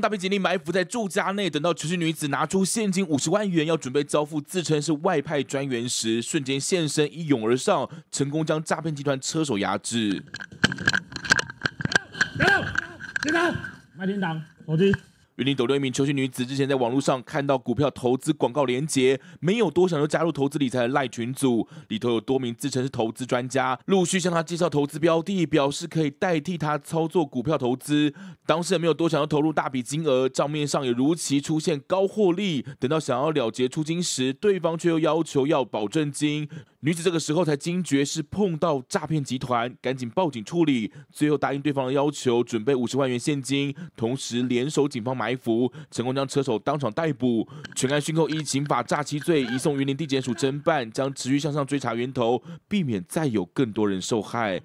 大批警力埋伏在住家内，等到持币女子拿出现金五十万元，要准备交付自称是外派专员时，瞬间现身一涌而上，成功将诈骗集团车手压制。别动！别动！麦田档手机。云林斗六一名求学女子，之前在网络上看到股票投资广告连结，没有多想就加入投资理财的赖群组，里头有多名自称是投资专家，陆续向她介绍投资标的，表示可以代替她操作股票投资。当事人没有多想要投入大笔金额，账面上也如期出现高获利。等到想要了结出金时，对方却又要求要保证金，女子这个时候才惊觉是碰到诈骗集团，赶紧报警处理。最后答应对方的要求，准备五十万元现金，同时联手警方埋。埋伏，成功将车手当场逮捕。全案讯后依刑法诈欺罪移送云林地检署侦办，将持续向上追查源头，避免再有更多人受害。